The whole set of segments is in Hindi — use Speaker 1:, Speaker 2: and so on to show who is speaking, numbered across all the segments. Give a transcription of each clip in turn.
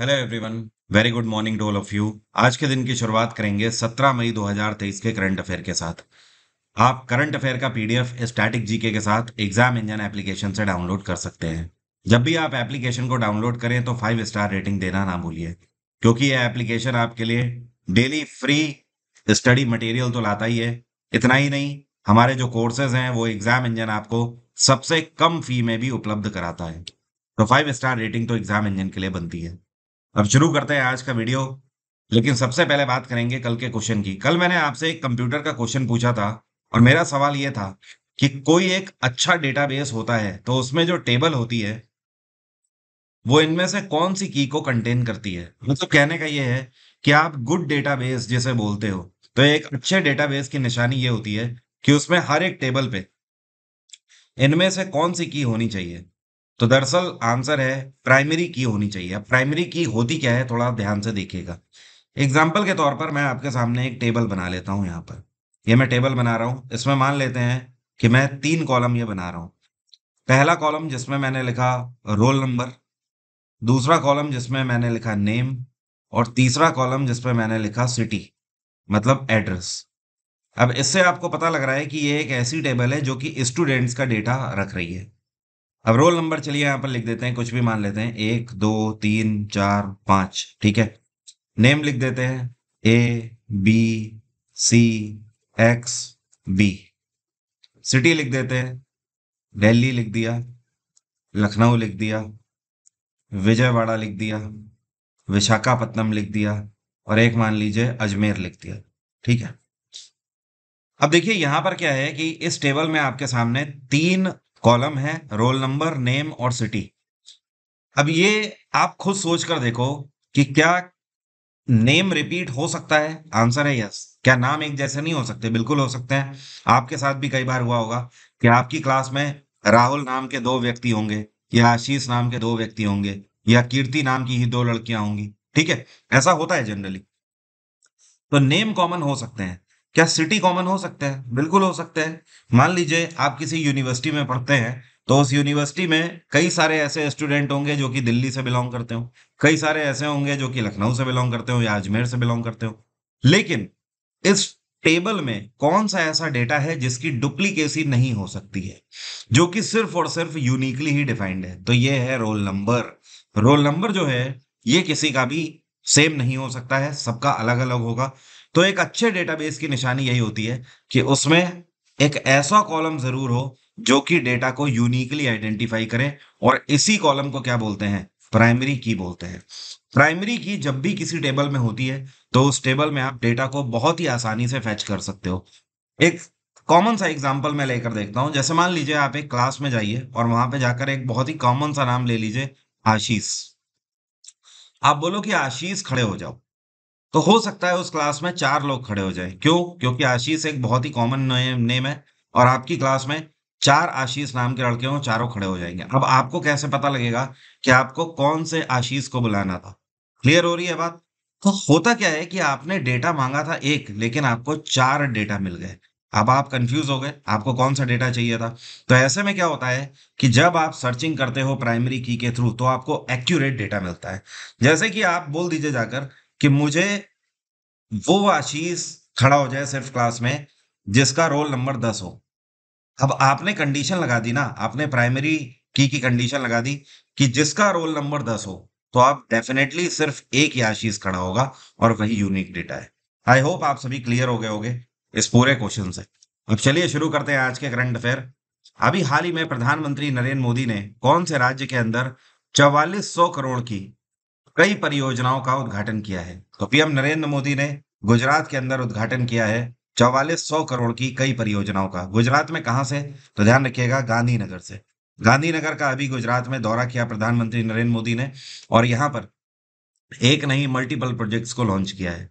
Speaker 1: hello everyone very good morning to all of you आज के दिन की शुरुआत करेंगे 17 मई 2023 के करंट अफेयर के साथ आप करंट अफेयर का पीडीएफ स्टैटिक जीके के साथ एग्जाम इंजन एप्लीकेशन से डाउनलोड कर सकते हैं जब भी आप एप्लीकेशन को डाउनलोड करें तो फाइव स्टार रेटिंग देना ना भूलिए क्योंकि यह एप्लीकेशन आपके लिए डेली फ्री स्टडी मटेरियल तो लाता ही है इतना ही नहीं हमारे जो कोर्सेज हैं वो एग्जाम इंजन आपको सबसे कम फी में भी उपलब्ध कराता है तो फाइव स्टार रेटिंग तो एग्जाम इंजन के लिए बनती है अब शुरू करते हैं आज का वीडियो लेकिन सबसे पहले बात करेंगे कल के क्वेश्चन की कल मैंने आपसे एक कंप्यूटर का क्वेश्चन पूछा था और मेरा सवाल यह था कि कोई एक अच्छा डेटाबेस होता है तो उसमें जो टेबल होती है वो इनमें से कौन सी की को कंटेन करती है मतलब कहने का ये है कि आप गुड डेटाबेस जिसे बोलते हो तो एक अच्छे डेटाबेस की निशानी ये होती है कि उसमें हर एक टेबल पे इनमें से कौन सी की होनी चाहिए तो दरअसल आंसर है प्राइमरी की होनी चाहिए अब प्राइमरी की होती क्या है थोड़ा ध्यान से देखिएगा एग्जाम्पल के तौर पर मैं आपके सामने एक टेबल बना लेता हूं यहाँ पर ये मैं टेबल बना रहा हूं इसमें मान लेते हैं कि मैं तीन कॉलम ये बना रहा हूं पहला कॉलम जिसमें मैंने लिखा रोल नंबर दूसरा कॉलम जिसमें मैंने लिखा नेम और तीसरा कॉलम जिसमें मैंने लिखा सिटी मतलब एड्रेस अब इससे आपको पता लग रहा है कि ये एक ऐसी टेबल है जो कि स्टूडेंट्स का डेटा रख रही है अब रोल नंबर चलिए यहां पर लिख देते हैं कुछ भी मान लेते हैं एक दो तीन चार पांच ठीक है नेम लिख देते हैं A B C X B city लिख देते हैं दिल्ली लिख दिया लखनऊ लिख दिया विजयवाड़ा लिख दिया विशाखापत्नम लिख दिया और एक मान लीजिए अजमेर लिख दिया ठीक है अब देखिए यहां पर क्या है कि इस टेबल में आपके सामने तीन कॉलम है रोल नंबर नेम और सिटी अब ये आप खुद सोच कर देखो कि क्या नेम रिपीट हो सकता है आंसर है यस क्या नाम एक जैसे नहीं हो सकते बिल्कुल हो सकते हैं आपके साथ भी कई बार हुआ होगा कि आपकी क्लास में राहुल नाम के दो व्यक्ति होंगे या आशीष नाम के दो व्यक्ति होंगे या कीर्ति नाम की ही दो लड़कियां होंगी ठीक है ऐसा होता है जनरली तो नेम कॉमन हो सकते हैं क्या सिटी कॉमन हो सकते हैं बिल्कुल हो सकते हैं मान लीजिए आप किसी यूनिवर्सिटी में पढ़ते हैं तो उस यूनिवर्सिटी में कई सारे ऐसे स्टूडेंट होंगे जो कि दिल्ली से बिलोंग करते हो कई सारे ऐसे होंगे जो कि लखनऊ से बिलोंग करते हो या अजमेर से बिलोंग करते हो लेकिन इस टेबल में कौन सा ऐसा डेटा है जिसकी डुप्लीकेसी नहीं हो सकती है जो कि सिर्फ और सिर्फ यूनिकली ही डिफाइंड है तो ये है रोल नंबर रोल नंबर जो है ये किसी का भी सेम नहीं हो सकता है सबका अलग अलग होगा तो एक अच्छे डेटाबेस की निशानी यही होती है कि उसमें एक ऐसा कॉलम जरूर हो जो कि डेटा को यूनिकली आइडेंटिफाई करें और इसी कॉलम को क्या बोलते हैं प्राइमरी की बोलते हैं प्राइमरी की जब भी किसी टेबल में होती है तो उस टेबल में आप डेटा को बहुत ही आसानी से फैच कर सकते हो एक कॉमन सा एग्जाम्पल मैं लेकर देखता हूं जैसे मान लीजिए आप एक क्लास में जाइए और वहां पे जाकर एक बहुत ही कॉमन सा नाम ले लीजिए आशीष आप बोलो कि आशीष खड़े हो जाओ तो हो सकता है उस क्लास में चार लोग खड़े हो जाए क्यों क्योंकि आशीष एक बहुत ही कॉमन नेम है और आपकी क्लास में चार आशीष नाम के लड़के हों चारों खड़े हो जाएंगे अब आपको कैसे पता लगेगा कि आपको कौन से आशीष को बुलाना था क्लियर हो रही है बात तो होता क्या है कि आपने डेटा मांगा था एक लेकिन आपको चार डेटा मिल गए अब आप कंफ्यूज हो गए आपको कौन सा डेटा चाहिए था तो ऐसे में क्या होता है कि जब आप सर्चिंग करते हो प्राइमरी की के थ्रू तो आपको एक्यूरेट डेटा मिलता है जैसे कि आप बोल दीजिए जाकर कि मुझे वो आशीष खड़ा हो जाए सिर्फ क्लास में जिसका रोल नंबर दस हो अब आपने कंडीशन लगा दी ना आपने प्राइमरी की की कंडीशन लगा दी कि जिसका रोल नंबर दस हो तो आप डेफिनेटली सिर्फ एक ही आशीष खड़ा होगा और वही यूनिक डेटा है आई होप आप सभी क्लियर हो गए होंगे इस पूरे क्वेश्चन से अब चलिए शुरू करते हैं आज के करंट अफेयर अभी हाल ही में प्रधानमंत्री नरेंद्र मोदी ने कौन से राज्य के अंदर चवालीस करोड़ की कई परियोजनाओं का उद्घाटन किया है तो पीएम नरेंद्र मोदी ने गुजरात के अंदर उद्घाटन किया है चौवालीस सौ करोड़ की कई परियोजनाओं का गुजरात में कहा से तो ध्यान रखिएगा गांधीनगर से गांधीनगर का अभी गुजरात में दौरा किया प्रधानमंत्री नरेंद्र मोदी ने और यहाँ पर एक नहीं मल्टीपल प्रोजेक्ट्स को लॉन्च किया है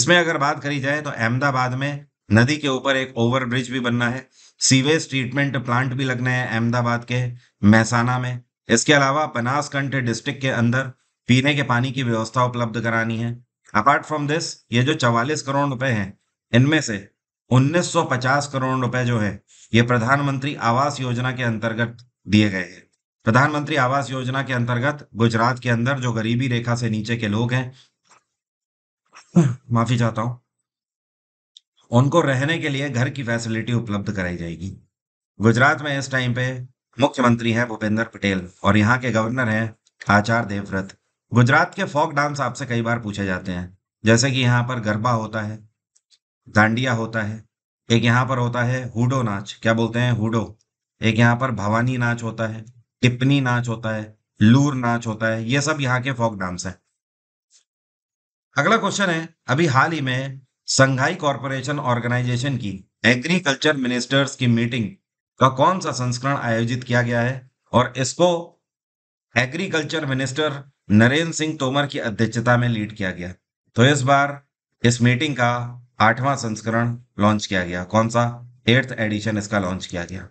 Speaker 1: इसमें अगर बात करी जाए तो अहमदाबाद में नदी के ऊपर एक ओवरब्रिज भी बनना है सीवेज ट्रीटमेंट प्लांट भी लगने हैं अहमदाबाद के महसाना में इसके अलावा बनासकंठ डिस्ट्रिक्ट के अंदर पीने के पानी की व्यवस्था उपलब्ध करानी है अपार्ट फ्रॉम दिस ये जो 44 करोड़ रुपए हैं इनमें से 1950 करोड़ रुपए जो है ये प्रधानमंत्री आवास योजना के अंतर्गत दिए गए हैं प्रधानमंत्री आवास योजना के अंतर्गत गुजरात के अंदर जो गरीबी रेखा से नीचे के लोग हैं माफी चाहता हूं उनको रहने के लिए घर की फैसिलिटी उपलब्ध कराई जाएगी गुजरात में इस टाइम पे मुख्यमंत्री है भूपेंद्र पटेल और यहाँ के गवर्नर हैं आचार्य देवव्रत गुजरात के फोक डांस आपसे कई बार पूछे जाते हैं जैसे कि यहाँ पर गरबा होता है दांडिया होता है एक यहाँ पर होता है हुडो नाच क्या बोलते हैं हुडो एक यहाँ पर भवानी नाच होता है टिपनी नाच होता है लूर नाच होता है ये सब यहाँ के फोक डांस हैं अगला क्वेश्चन है अभी हाल ही में संघाई कॉरपोरेशन ऑर्गेनाइजेशन की एग्रीकल्चर मिनिस्टर्स की मीटिंग का कौन सा संस्करण आयोजित किया गया है और इसको एग्रीकल्चर मिनिस्टर नरेंद्र सिंह तोमर की अध्यक्षता में लीड किया गया तो इस बार इस मीटिंग का आठवां संस्करण लॉन्च किया गया कौन सा एट्थ एडिशन इसका लॉन्च किया गया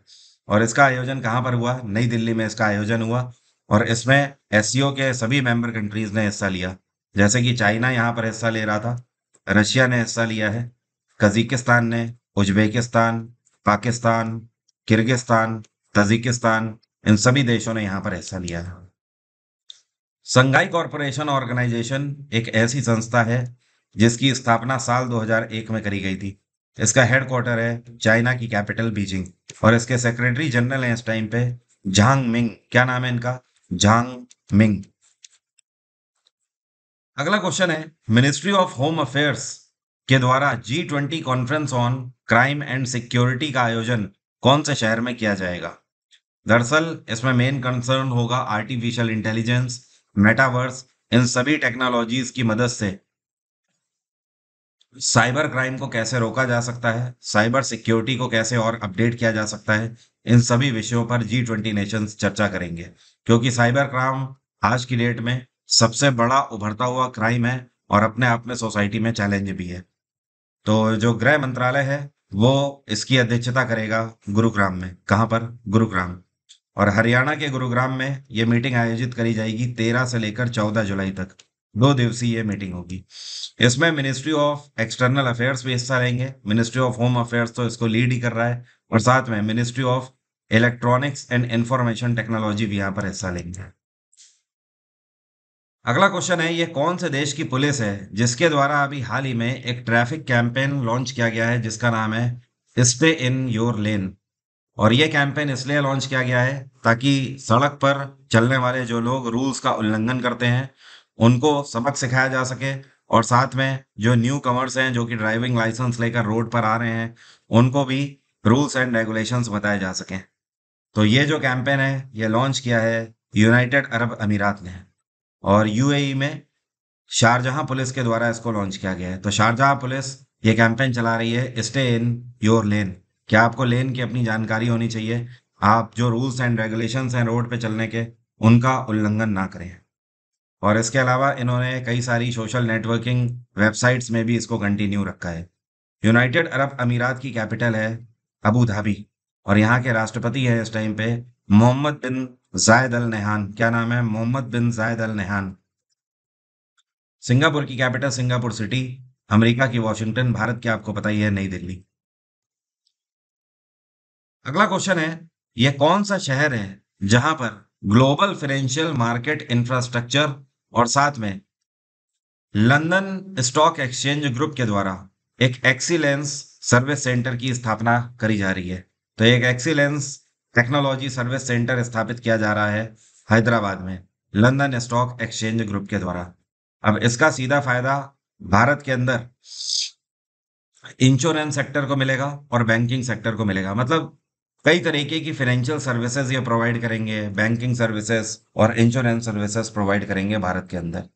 Speaker 1: और इसका आयोजन कहाँ पर हुआ नई दिल्ली में इसका आयोजन हुआ और इसमें एस के सभी मेंबर कंट्रीज ने हिस्सा लिया जैसे कि चाइना यहाँ पर हिस्सा ले रहा था रशिया ने हिस्सा लिया है कजिकिस्तान ने उज्बेकिस्तान पाकिस्तान किर्गिस्तान तजिकिस्तान इन सभी देशों ने यहाँ पर हिस्सा लिया है संघाई कॉरपोरेशन ऑर्गेनाइजेशन एक ऐसी संस्था है जिसकी स्थापना साल 2001 में करी गई थी इसका हेडक्वार्टर है चाइना की कैपिटल बीजिंग और इसके सेक्रेटरी जनरल हैं इस टाइम पे झांग मिंग क्या नाम है इनका झांग मिंग अगला क्वेश्चन है मिनिस्ट्री ऑफ होम अफेयर्स के द्वारा G twenty conference on crime and security का आयोजन कौन से शहर में किया जाएगा दरअसल इसमें मेन कंसर्न होगा आर्टिफिशियल इंटेलिजेंस मेटावर्स इन सभी टेक्नोलॉजीज की मदद से साइबर क्राइम को कैसे रोका जा सकता है साइबर सिक्योरिटी को कैसे और अपडेट किया जा सकता है इन सभी विषयों पर जी ट्वेंटी नेशन चर्चा करेंगे क्योंकि साइबर क्राइम आज की डेट में सबसे बड़ा उभरता हुआ क्राइम है और अपने आप में सोसाइटी में चैलेंज भी है तो जो गृह मंत्रालय है वो इसकी अध्यक्षता करेगा गुरुग्राम में कहाँ पर गुरुग्राम और हरियाणा के गुरुग्राम में ये मीटिंग आयोजित करी जाएगी तेरह से लेकर चौदह जुलाई तक दो दिवसीय ये मीटिंग होगी इसमें मिनिस्ट्री ऑफ एक्सटर्नल अफेयर्स भी हिस्सा लेंगे मिनिस्ट्री ऑफ होम अफेयर्स तो इसको लीड ही कर रहा है और साथ में ministry of electronics and information technology भी यहाँ पर हिस्सा लेंगे अगला क्वेश्चन है ये कौन से देश की पुलिस है जिसके द्वारा अभी हाल ही में एक ट्रैफिक कैंपेन लॉन्च किया गया है जिसका नाम है स्टे इन योर लेन और ये कैंपेन इसलिए लॉन्च किया गया है ताकि सड़क पर चलने वाले जो लोग रूल्स का उल्लंघन करते हैं उनको सबक सिखाया जा सके और साथ में जो न्यू कमर्स हैं जो कि ड्राइविंग लाइसेंस लेकर रोड पर आ रहे हैं उनको भी रूल्स एंड रेगुलेशंस बताए जा सकें तो ये जो कैंपेन है ये लॉन्च किया है यूनाइटेड अरब अमीरात ने और यूएई e में शारजहां पुलिस के द्वारा इसको लॉन्च किया गया है तो शारजहां पुलिस ये कैंपेन चला रही है स्टे इन योर लेन क्या आपको लेन की अपनी जानकारी होनी चाहिए आप जो रूल्स एंड रेगुलेशंस हैं रोड पे चलने के उनका उल्लंघन ना करें और इसके अलावा इन्होंने कई सारी सोशल नेटवर्किंग वेबसाइट्स में भी इसको कंटिन्यू रखा है यूनाइटेड अरब अमीरात की कैपिटल है अबू धाबी और यहाँ के राष्ट्रपति हैं इस टाइम पे मोहम्मद बिन जायद अल नेहान क्या नाम है मोहम्मद बिन जायद अल नेहान सिंगापुर की कैपिटल सिंगापुर सिटी अमेरिका की वॉशिंगटन भारत की आपको पता ही है नई दिल्ली अगला क्वेश्चन है यह कौन सा शहर है जहां पर ग्लोबल फाइनेंशियल मार्केट इंफ्रास्ट्रक्चर और साथ में लंदन स्टॉक एक्सचेंज ग्रुप के द्वारा एक एक्सीलेंस सर्विस सेंटर की स्थापना करी जा रही है तो एक एक्सीलेंस टेक्नोलॉजी सर्विस सेंटर स्थापित किया जा रहा है हैदराबाद में लंदन स्टॉक एक्सचेंज ग्रुप के द्वारा अब इसका सीधा फायदा भारत के अंदर इंश्योरेंस सेक्टर को मिलेगा और बैंकिंग सेक्टर को मिलेगा मतलब कई तरीके की फाइनेंशियल सर्विसेज ये प्रोवाइड करेंगे बैंकिंग सर्विसेज और इंश्योरेंस सर्विसेज प्रोवाइड करेंगे भारत के अंदर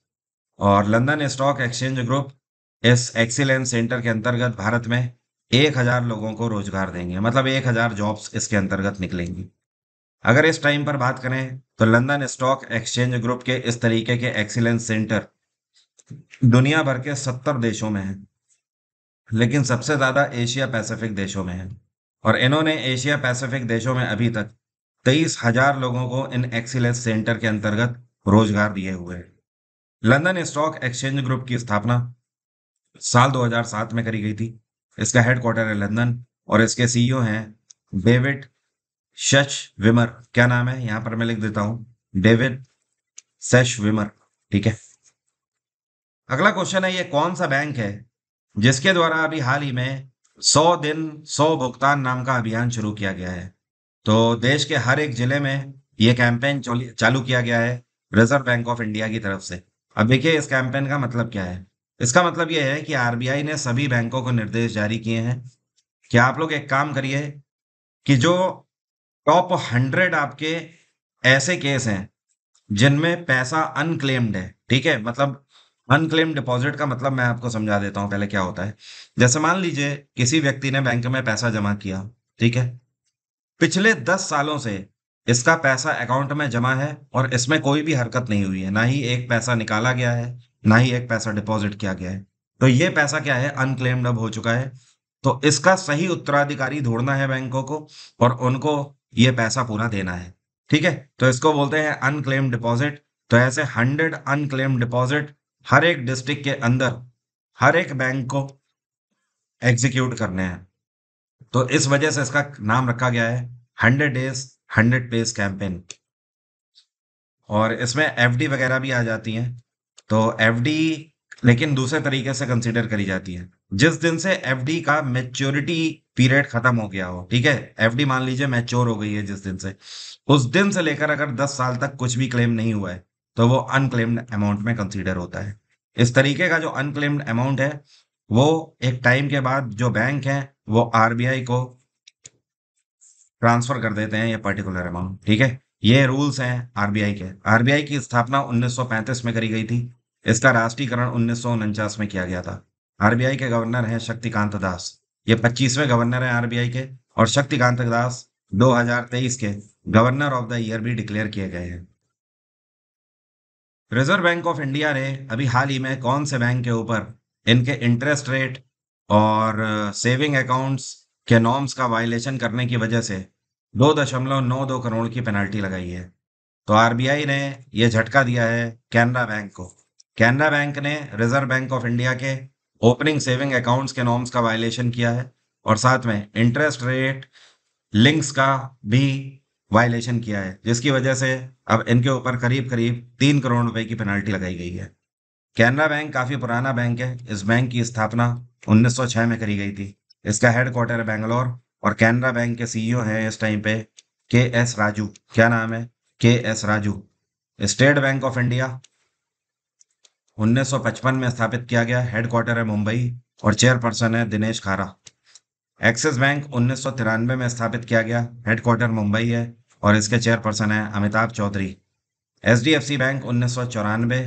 Speaker 1: और लंदन स्टॉक एक्सचेंज ग्रुप इस एक्सीलेंस सेंटर के अंतर्गत भारत में एक हजार लोगों को रोजगार देंगे मतलब एक हजार जॉब्स इसके अंतर्गत निकलेंगी अगर इस टाइम पर बात करें तो लंदन स्टॉक एक्सचेंज ग्रुप के इस तरीके के एक्सीलेंस सेंटर दुनिया भर के सत्तर देशों में है लेकिन सबसे ज्यादा एशिया पैसिफिक देशों में है और इन्होंने एशिया पैसिफिक देशों में अभी तक तेईस हजार लोगों को इन एक्सीलेंस सेंटर के अंतर्गत रोजगार दिए हुए हैं लंदन स्टॉक एक्सचेंज ग्रुप की स्थापना साल 2007 में करी गई थी इसका हेडक्वार्टर है लंदन और इसके सीईओ e हैं डेविड शच विमर क्या नाम है यहां पर मैं लिख देता हूं डेविड सेश विमर ठीक है अगला क्वेश्चन है ये कौन सा बैंक है जिसके द्वारा अभी हाल ही में सौ दिन सौ भुगतान नाम का अभियान शुरू किया गया है तो देश के हर एक जिले में ये कैंपेन चालू किया गया है रिजर्व बैंक ऑफ इंडिया की तरफ से अब देखिए इस कैंपेन का मतलब क्या है इसका मतलब यह है कि आरबीआई ने सभी बैंकों को निर्देश जारी किए हैं कि आप लोग एक काम करिए कि जो टॉप हंड्रेड आपके ऐसे केस हैं जिनमें पैसा अनक्लेम्ड है ठीक है मतलब अनक्लेम डिपॉजिट का मतलब मैं आपको समझा देता हूँ पहले क्या होता है जैसे मान लीजिए किसी व्यक्ति ने बैंक में पैसा जमा किया ठीक है पिछले दस सालों से इसका पैसा अकाउंट में जमा है और इसमें कोई भी हरकत नहीं हुई है ना ही एक पैसा निकाला गया है ना ही एक पैसा डिपॉजिट किया गया है तो ये पैसा क्या है अनक्लेम्ड अब हो चुका है तो इसका सही उत्तराधिकारी ढूंढना है बैंकों को और उनको ये पैसा पूरा देना है ठीक है तो इसको बोलते हैं अनक्लेम्ड डिपॉजिट तो ऐसे हंड्रेड अनक्लेम्ड डिपॉजिट हर एक डिस्ट्रिक्ट के अंदर हर एक बैंक को एग्जीक्यूट करने हैं तो इस वजह से इसका नाम रखा गया है hundred days hundred places campaign और इसमें एफ वगैरह भी आ जाती हैं तो एफ लेकिन दूसरे तरीके से कंसिडर करी जाती है जिस दिन से एफ का मेच्योरिटी पीरियड खत्म हो गया हो ठीक है एफ मान लीजिए मैच्योर हो गई है जिस दिन से उस दिन से लेकर अगर 10 साल तक कुछ भी क्लेम नहीं हुआ है तो वो अनक्लेम्ड अमाउंट में कंसीडर होता है इस तरीके का जो अनक्लेम्ड अमाउंट है वो एक टाइम के बाद जो बैंक है वो आरबीआई को ट्रांसफर कर देते हैं ये पर्टिकुलर अमाउंट ठीक है ये रूल्स हैं आरबीआई के आरबीआई की स्थापना 1935 में करी गई थी इसका राष्ट्रीयकरण उन्नीस में किया गया था आरबीआई के गवर्नर हैं शक्तिकांत दास ये 25वें गवर्नर हैं आरबीआई के और शक्तिकांत दास 2023 के गवर्नर ऑफ द ईयर भी डिक्लेयर किए गए हैं रिजर्व बैंक ऑफ इंडिया ने अभी हाल ही में कौन से बैंक के ऊपर इनके इंटरेस्ट रेट और सेविंग uh, अकाउंट्स के नॉर्म्स का वायलेशन करने की वजह से दो दशमलव नौ दो करोड़ की पेनल्टी लगाई है तो आरबीआई ने यह झटका दिया है कैनरा बैंक को कैनरा बैंक ने रिजर्व बैंक ऑफ इंडिया के ओपनिंग सेविंग अकाउंट्स के नॉर्म्स का वायलेशन किया है और साथ में इंटरेस्ट रेट लिंक्स का भी वायलेशन किया है जिसकी वजह से अब इनके ऊपर करीब करीब तीन करोड़ रुपए की पेनल्टी लगाई गई है कैनरा बैंक काफी पुराना बैंक है इस बैंक की स्थापना 1906 में करी गई थी इसका हेडक्वार्टर है बेंगलोर और कैनरा बैंक के सीईओ हैं इस टाइम पे के एस राजू क्या नाम है K S Raju State Bank of India 1955 में स्थापित किया गया हेडक्वार्टर है मुंबई और चेयरपर्सन है दिनेश खारा एक्सिस बैंक उन्नीस में स्थापित किया गया हेडक्वार्टर मुंबई है और इसके चेयरपर्सन है अमिताभ चौधरी एच बैंक उन्नीस सौ चौरानवे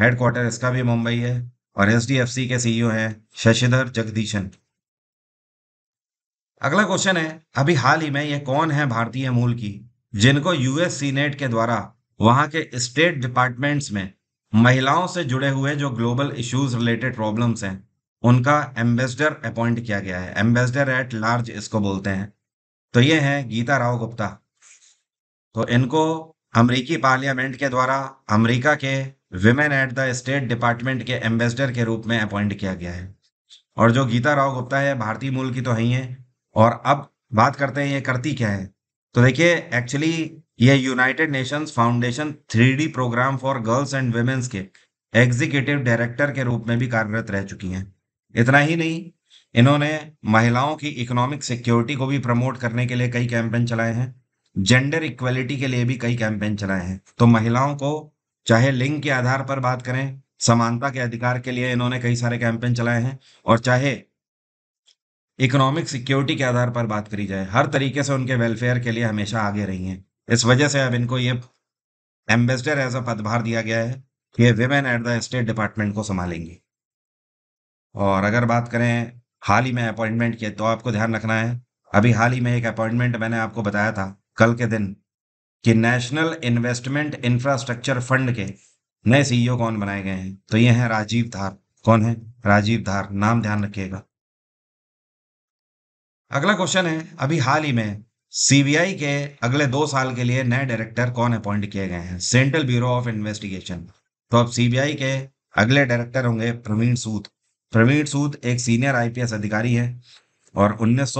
Speaker 1: हेडक्वार्टर इसका भी मुंबई है और एच डी एफ सी के सीईओ है शशिधर जगदीशन अगला क्वेश्चन है अभी हाल ही में ये कौन है भारतीय मूल की जिनको यूएस सीनेट के द्वारा वहां के स्टेट डिपार्टमेंट्स में महिलाओं से जुड़े हुए जो ग्लोबल इश्यूज रिलेटेड प्रॉब्लम्स हैं उनका एम्बेसडर अपॉइंट किया गया है एम्बेसडर एट लार्ज इसको बोलते हैं तो ये है गीता राव गुप्ता तो इनको अमरीकी पार्लियामेंट के द्वारा अमरीका के women at the state department के एम्बेसडर के रूप में अपॉइंट किया गया है और जो गीता राव गुप्ता है भारतीय मूल की तो है ही है और अब बात करते हैं ये करती क्या है तो देखिए एक्चुअली ये United Nations foundation three programme for girls and women's के एग्जीक्यूटिव डायरेक्टर के रूप में भी कार्यरत रह चुकी हैं इतना ही नहीं इन्होंने महिलाओं की इकोनॉमिक सिक्योरिटी को भी प्रमोट करने के लिए कई कैंपेन चलाए हैं जेंडर इक्वलिटी के लिए भी कई कैंपेन चलाए हैं तो महिलाओं को चाहे लिंग के आधार पर बात करें समानता के अधिकार के लिए इन्होंने कई सारे कैंपेन चलाए हैं और चाहे इकोनॉमिक सिक्योरिटी के आधार पर बात करी जाए हर तरीके से उनके वेलफेयर के लिए हमेशा आगे रही हैं इस वजह से अब इनको ये एम्बेसडर एज अ पदभार दिया गया है ये women at the state department को संभालेंगी और अगर बात करें हाल ही में अपॉइंटमेंट के तो आपको ध्यान रखना है अभी हाल ही में एक अपॉइंटमेंट मैंने आपको बताया था कल के दिन कि नेशनल इन्वेस्टमेंट इंफ्रास्ट्रक्चर फंड के नए सीईओ e कौन बनाए गए हैं तो ये हैं राजीव धार कौन है राजीव धार नाम ध्यान रखिएगा अगला क्वेश्चन है अभी हाल ही में सीबीआई के अगले दो साल के लिए नए डायरेक्टर कौन अपॉइंट किए गए हैं सेंट्रल ब्यूरो ऑफ इन्वेस्टिगेशन तो अब सीबीआई के अगले डायरेक्टर होंगे प्रवीण सूद प्रवीण सूद एक सीनियर आईपीएस अधिकारी है और उन्नीस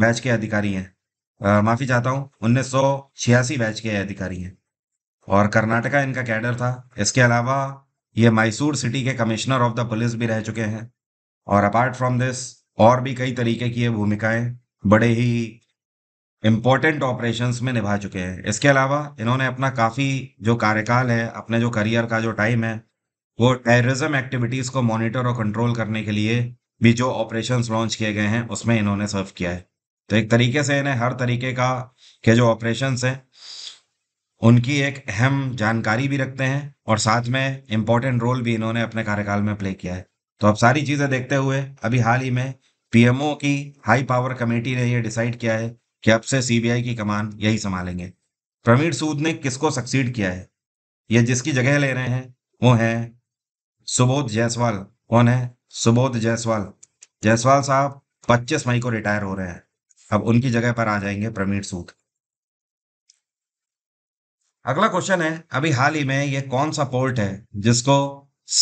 Speaker 1: बैच के अधिकारी हैं माफी चाहता हूँ उन्नीस बैच के अधिकारी हैं और कर्नाटका इनका कैडर था इसके अलावा ये मैसूर सिटी के कमिश्नर ऑफ द पुलिस भी रह चुके हैं और अपार्ट फ्रॉम दिस और भी कई तरीके की ये भूमिकाएं बड़े ही इम्पोर्टेंट ऑपरेशंस में निभा चुके हैं इसके अलावा इन्होंने अपना काफ़ी जो कार्यकाल है अपने जो करियर का जो टाइम है वो टेररिज्म एक्टिविटीज को मॉनिटर और कंट्रोल करने के लिए भी जो ऑपरेशन लॉन्च किए गए हैं उसमें इन्होंने सर्व किया है तो एक तरीके से इन्हें हर तरीके का के जो ऑपरेशन हैं उनकी एक अहम जानकारी भी रखते हैं और साथ में इम्पोर्टेंट रोल भी इन्होंने अपने कार्यकाल में प्ले किया है तो अब सारी चीज़ें देखते हुए अभी हाल ही में पीएमओ की हाई पावर कमेटी ने यह डिसाइड किया है कि अब से सीबीआई की कमान यही संभालेंगे प्रवीण सूद ने किसको सक्सीड किया है ये जिसकी जगह ले रहे हैं वो हैं सुबोध जायसवाल कौन है सुबोध जायसवाल जायसवाल साहब पच्चीस मई को रिटायर हो रहे हैं अब उनकी जगह पर आ जाएंगे प्रमीण सूद अगला क्वेश्चन है अभी हाल ही में यह कौन सा पोर्ट है जिसको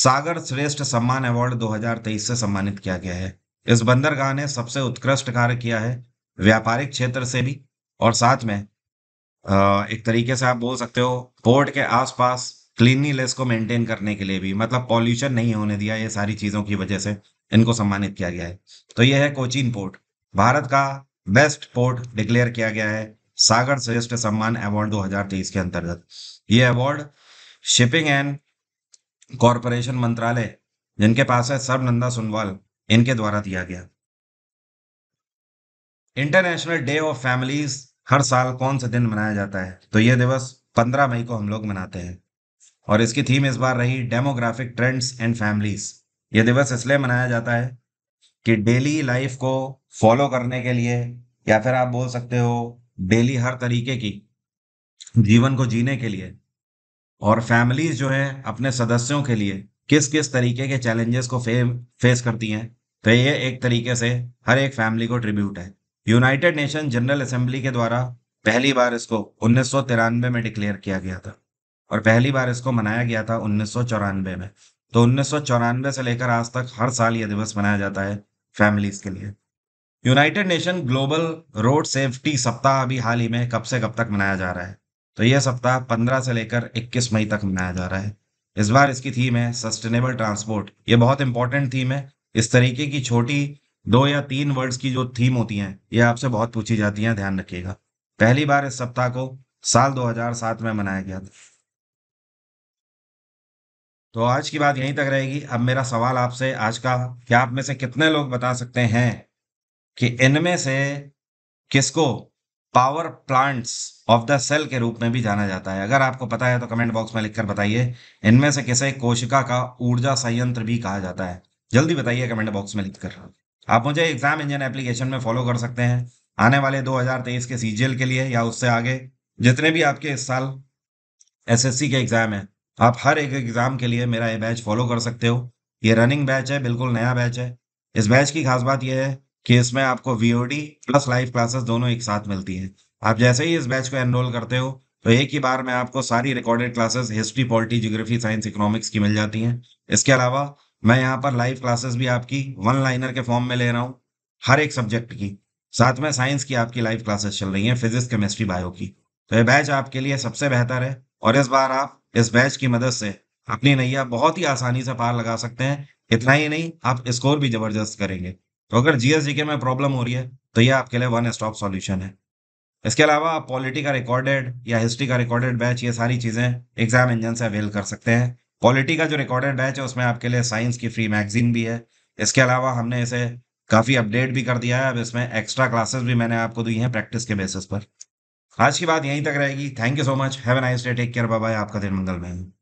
Speaker 1: सागर श्रेष्ठ सम्मान अवार्ड 2023 से सम्मानित किया गया है इस बंदरगाह ने सबसे उत्कृष्ट कार्य किया है व्यापारिक क्षेत्र से भी और साथ में एक तरीके से आप बोल सकते हो पोर्ट के आसपास क्लीनलीनेस को मेंटेन करने के लिए भी मतलब पॉल्यूशन नहीं होने दिया ये सारी चीज़ों की वजह से इनको सम्मानित किया गया है तो ये है कोचीन पोर्ट भारत का बेस्ट पोर्ट डिक्लेयर किया गया है सागर श्रेष्ठ सम्मान अवार्ड 2023 के अंतर्गत ये अवार्ड शिपिंग एंड कॉरपोरेशन मंत्रालय जिनके पास है सर्वनंदा सुनवाल इनके द्वारा दिया गया इंटरनेशनल डे ऑफ फैमिलीज हर साल कौन सा दिन मनाया जाता है तो यह दिवस 15 मई को हम लोग मनाते हैं और इसकी थीम इस बार रही डेमोग्राफिक ट्रेंड्स एंड फैमिलीज ये दिवस इसलिए मनाया जाता है कि डेली लाइफ को फॉलो करने के लिए या फिर आप बोल सकते हो डेली हर तरीके की जीवन को जीने के लिए और फैमिलीज जो है अपने सदस्यों के लिए किस किस तरीके के चैलेंजेस को फे, फेस करती हैं तो ये एक तरीके से हर एक फैमिली को ट्रिब्यूट है यूनाइटेड नेशन जनरल असेंबली के द्वारा पहली बार इसको उन्नीस में डिक्लेयर किया गया था और पहली बार इसको मनाया गया था उन्नीस में तो उन्नीस से लेकर आज तक हर साल यह दिवस मनाया जाता है फैमिलीज के लिए united nation global road safety सप्ताह अभी हाल ही में कब से कब तक मनाया जा रहा है तो यह सप्ताह 15 से लेकर 21 मई तक मनाया जा रहा है इस बार इसकी थीम है सस्टेनेबल ट्रांसपोर्ट ये बहुत इंपॉर्टेंट थीम है इस तरीके की छोटी दो या तीन वर्ड्स की जो थीम होती हैं ये आपसे बहुत पूछी जाती हैं ध्यान रखिएगा पहली बार इस सप्ताह को साल 2007 में मनाया गया था तो आज की बात यहीं तक रहेगी अब मेरा सवाल आपसे आज का क्या आप में से कितने लोग बता सकते हैं कि इनमें से किसको power plants of the cell के रूप में भी जाना जाता है अगर आपको पता है तो कमेंट बॉक्स में लिखकर बताइए इनमें से किसे कोशिका का ऊर्जा संयंत्र भी कहा जाता है जल्दी बताइए कमेंट बॉक्स में लिखकर आप मुझे एग्जाम इंजन एप्लीकेशन में फॉलो कर सकते हैं आने वाले 2023 के सीजीएल के लिए या उससे आगे जितने भी आपके इस साल एसएससी के एग्जाम हैं आप हर एक एग्जाम के लिए मेरा ये बैच फॉलो कर सकते हो ये रनिंग बैच है बिल्कुल नया बैच है इस बैच की खास बात यह है कि इसमें आपको वीओडी प्लस लाइव क्लासेस दोनों एक साथ मिलती है आप जैसे ही इस बैच को एनरोल करते हो तो एक ही बार में आपको सारी recorded classes history polity geography science economics की मिल जाती हैं इसके अलावा मैं यहाँ पर लाइव क्लासेस भी आपकी वन लाइनर के फॉर्म में ले रहा हूँ हर एक सब्जेक्ट की साथ में साइंस की आपकी लाइव क्लासेस चल रही हैं फिजिक्स केमिस्ट्री बायो की तो ये बैच आपके लिए सबसे बेहतर है और इस बार आप इस बैच की मदद से अपनी नैया बहुत ही आसानी से पार लगा सकते हैं इतना ही नहीं आप स्कोर भी जबरदस्त करेंगे तो अगर के में प्रॉब्लम हो रही है तो यह आपके लिए वन स्टॉप सॉल्यूशन है इसके अलावा आप पॉलिटी का रिकॉर्डेड या हिस्ट्री का रिकॉर्डेड बैच ये सारी चीज़ें एग्जाम इंजन से अवेल कर सकते हैं पॉलिटी का जो रिकॉर्डेड बैच है उसमें आपके लिए साइंस की फ्री मैगजीन भी है इसके अलावा हमने इसे काफ़ी अपडेट भी कर दिया है अब इसमें एक्स्ट्रा क्लासेस भी मैंने आपको दी हैं प्रैक्टिस के बेसिस पर आज की बात यहीं तक रहेगी thank you so much have nice day take care bye आपका दिन मंगलमय